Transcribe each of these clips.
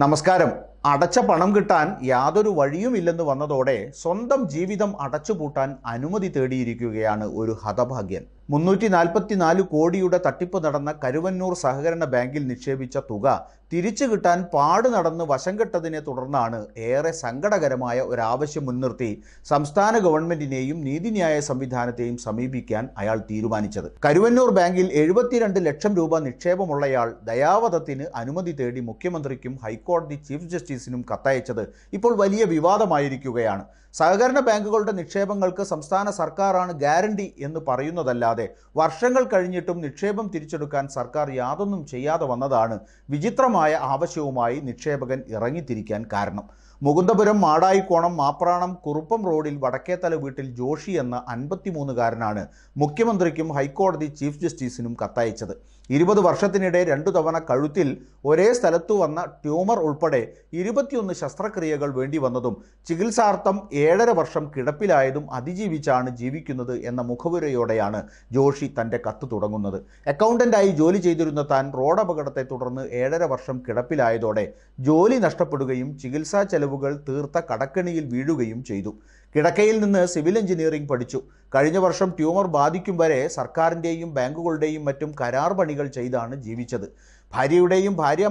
നമസ്കാരം അടച്ച പണം കിട്ടാൻ യാതൊരു വഴിയുമില്ലെന്ന് വന്നതോടെ സ്വന്തം ജീവിതം അടച്ചുപൂട്ടാൻ അനുമതി തേടിയിരിക്കുകയാണ് ഒരു ഹതഭാഗ്യൻ മുന്നൂറ്റി നാൽപ്പത്തിനാല് കോടിയുടെ തട്ടിപ്പ് നടന്ന കരുവന്നൂർ സഹകരണ ബാങ്കിൽ നിക്ഷേപിച്ച തുക തിരിച്ചു കിട്ടാൻ പാട് നടന്ന് വശം കെട്ടതിനെ തുടർന്നാണ് ഏറെ സങ്കടകരമായ ഒരാവശ്യം മുൻനിർത്തി സംസ്ഥാന ഗവൺമെന്റിനെയും നീതിന്യായ സംവിധാനത്തെയും സമീപിക്കാൻ അയാൾ തീരുമാനിച്ചത് കരുവന്നൂർ ബാങ്കിൽ എഴുപത്തിരണ്ട് ലക്ഷം രൂപ നിക്ഷേപമുള്ളയാൾ ദയാവധത്തിന് അനുമതി തേടി മുഖ്യമന്ത്രിക്കും ഹൈക്കോടതി ചീഫ് ജസ്റ്റിസിനും കത്തയച്ചത് ഇപ്പോൾ വലിയ വിവാദമായിരിക്കുകയാണ് സഹകരണ ബാങ്കുകളുടെ നിക്ഷേപങ്ങൾക്ക് സംസ്ഥാന സർക്കാരാണ് ഗ്യാരണ്ടി എന്ന് പറയുന്നതല്ല അല്ലാതെ വർഷങ്ങൾ കഴിഞ്ഞിട്ടും നിക്ഷേപം തിരിച്ചെടുക്കാൻ സർക്കാർ യാതൊന്നും ചെയ്യാതെ വന്നതാണ് വിചിത്രമായ ആവശ്യവുമായി നിക്ഷേപകൻ ഇറങ്ങിത്തിരിക്കാൻ കാരണം മുകുന്ദപുരം മാടായിക്കോണം മാപ്രാണം കുറുപ്പം റോഡിൽ വടക്കേത്തല വീട്ടിൽ ജോഷി എന്ന അൻപത്തിമൂന്നുകാരനാണ് മുഖ്യമന്ത്രിക്കും ഹൈക്കോടതി ചീഫ് ജസ്റ്റിസിനും കത്തയച്ചത് ഇരുപത് വർഷത്തിനിടെ രണ്ടു തവണ കഴുത്തിൽ ഒരേ സ്ഥലത്തു വന്ന ട്യൂമർ ഉൾപ്പെടെ ഇരുപത്തിയൊന്ന് ശസ്ത്രക്രിയകൾ വേണ്ടി വന്നതും ചികിത്സാർത്ഥം ഏഴര വർഷം കിടപ്പിലായതും അതിജീവിച്ചാണ് ജീവിക്കുന്നത് എന്ന മുഖവുരയോടെയാണ് ജോഷി തൻ്റെ കത്ത് തുടങ്ങുന്നത് അക്കൗണ്ടൻ്റായി ജോലി ചെയ്തിരുന്ന താൻ റോഡ് അപകടത്തെ തുടർന്ന് ഏഴര വർഷം കിടപ്പിലായതോടെ ജോലി നഷ്ടപ്പെടുകയും ചികിത്സാ ചെലവുകൾ തീർത്ത കടക്കണിയിൽ വീഴുകയും ചെയ്തു കിടക്കയിൽ നിന്ന് സിവിൽ എഞ്ചിനീയറിംഗ് പഠിച്ചു കഴിഞ്ഞ വർഷം ട്യൂമർ ബാധിക്കും വരെ സർക്കാരിൻ്റെയും ബാങ്കുകളുടെയും മറ്റും കരാർ പണികൾ ചെയ്താണ് ജീവിച്ചത് ഭാര്യയുടെയും ഭാര്യ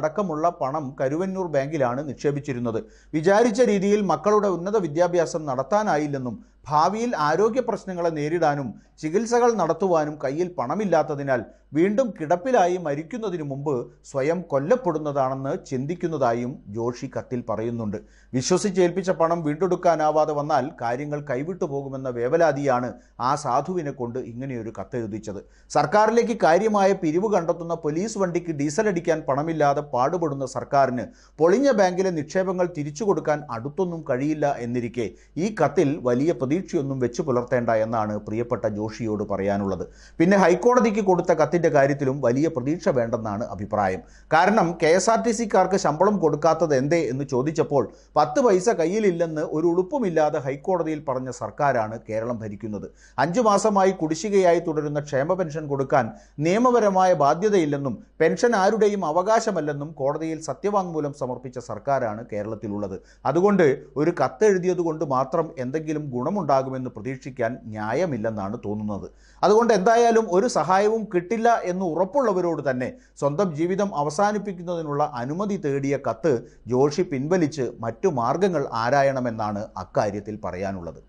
അടക്കമുള്ള പണം കരുവന്നൂർ ബാങ്കിലാണ് നിക്ഷേപിച്ചിരുന്നത് വിചാരിച്ച രീതിയിൽ മക്കളുടെ ഉന്നത വിദ്യാഭ്യാസം നടത്താനായില്ലെന്നും ഭാവിയിൽ ആരോഗ്യ പ്രശ്നങ്ങളെ നേരിടാനും ചികിത്സകൾ നടത്തുവാനും കയ്യിൽ പണമില്ലാത്തതിനാൽ വീണ്ടും കിടപ്പിലായി മരിക്കുന്നതിന് മുമ്പ് സ്വയം കൊല്ലപ്പെടുന്നതാണെന്ന് ചിന്തിക്കുന്നതായും ജോഷി കത്തിൽ പറയുന്നുണ്ട് വിശ്വസിച്ചേൽപ്പിച്ച പണം വീണ്ടെടുക്കാനാവാതെ വന്നാൽ കാര്യങ്ങൾ കൈവിട്ടു പോകുമെന്ന വേവലാതിയാണ് ആ സാധുവിനെ കൊണ്ട് ഇങ്ങനെയൊരു കത്തെഴുതിച്ചത് സർക്കാരിലേക്ക് കാര്യമായ പിരിവ് കണ്ടെത്തുന്ന പോലീസ് വണ്ടിക്ക് ഡീസൽ അടിക്കാൻ പണമില്ലാതെ പാടുപെടുന്ന സർക്കാരിന് പൊളിഞ്ഞ ബാങ്കിലെ നിക്ഷേപങ്ങൾ തിരിച്ചു കൊടുക്കാൻ അടുത്തൊന്നും കഴിയില്ല എന്നിരിക്കെ ഈ കത്തിൽ വലിയ പ്രതീക്ഷയൊന്നും വെച്ചു പുലർത്തേണ്ട എന്നാണ് പ്രിയപ്പെട്ട ജോഷിയോട് പറയാനുള്ളത് പിന്നെ ഹൈക്കോടതിക്ക് കൊടുത്ത കത്തിൻ്റെ കാര്യത്തിലും വലിയ പ്രതീക്ഷ വേണ്ടെന്നാണ് അഭിപ്രായം കാരണം കെ എസ് ആർ ടി സിക്കാർക്ക് ശമ്പളം കൊടുക്കാത്തത് എന്തേ എന്ന് ചോദിച്ചപ്പോൾ പത്ത് പൈസ കയ്യിലില്ലെന്ന് ഒരു ഉളുപ്പുമില്ലാതെ ഹൈക്കോടതിയിൽ പറഞ്ഞ സർക്കാരാണ് കേരളം ഭരിക്കുന്നത് അഞ്ചു മാസമായി കുടിശ്ശികയായി തുടരുന്ന ക്ഷേമ പെൻഷൻ കൊടുക്കാൻ നിയമപരമായ ബാധ്യതയില്ലെന്നും പെൻഷൻ ആരുടെയും അവകാശമല്ലെന്നും കോടതിയിൽ സത്യവാങ്മൂലം സമർപ്പിച്ച സർക്കാരാണ് കേരളത്തിലുള്ളത് അതുകൊണ്ട് ഒരു കത്തെഴുതിയതുകൊണ്ട് മാത്രം എന്തെങ്കിലും ഗുണമുണ്ടാകുമെന്ന് പ്രതീക്ഷിക്കാൻ ന്യായമില്ലെന്നാണ് തോന്നുന്നത് അതുകൊണ്ട് എന്തായാലും ഒരു സഹായവും കിട്ടില്ല എന്ന് ഉറപ്പുള്ളവരോട് തന്നെ സ്വന്തം ജീവിതം അവസാനിപ്പിക്കുന്നതിനുള്ള അനുമതി തേടിയ കത്ത് ജോഷി പിൻവലിച്ച് മറ്റു മാർഗങ്ങൾ ആരായണമെന്നാണ് അക്കാര്യത്തിൽ പറയാനുള്ളത്